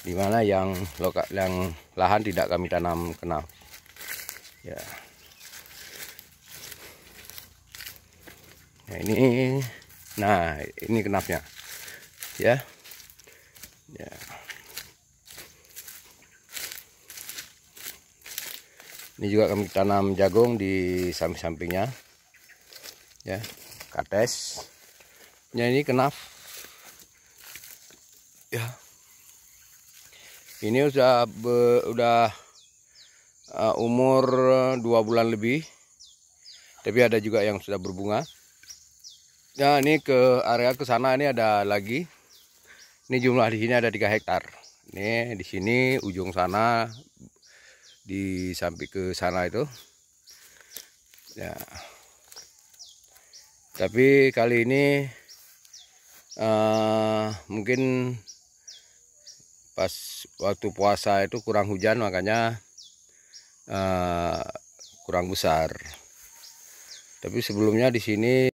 di mana yang lokak yang lahan tidak kami tanam kenal ya nah ini nah ini kenapnya ya ya ini juga kami tanam jagung di samping-sampingnya ya kates ya ini kenapa ya ini sudah be, udah uh, umur eh, dua bulan lebih tapi ada juga yang sudah berbunga nah ini ke area ke sana ini ada lagi ini jumlah di sini ada tiga hektar ini di sini ujung sana di samping ke sana itu ya tapi kali ini uh, mungkin pas waktu puasa itu kurang hujan makanya uh, kurang besar tapi sebelumnya di sini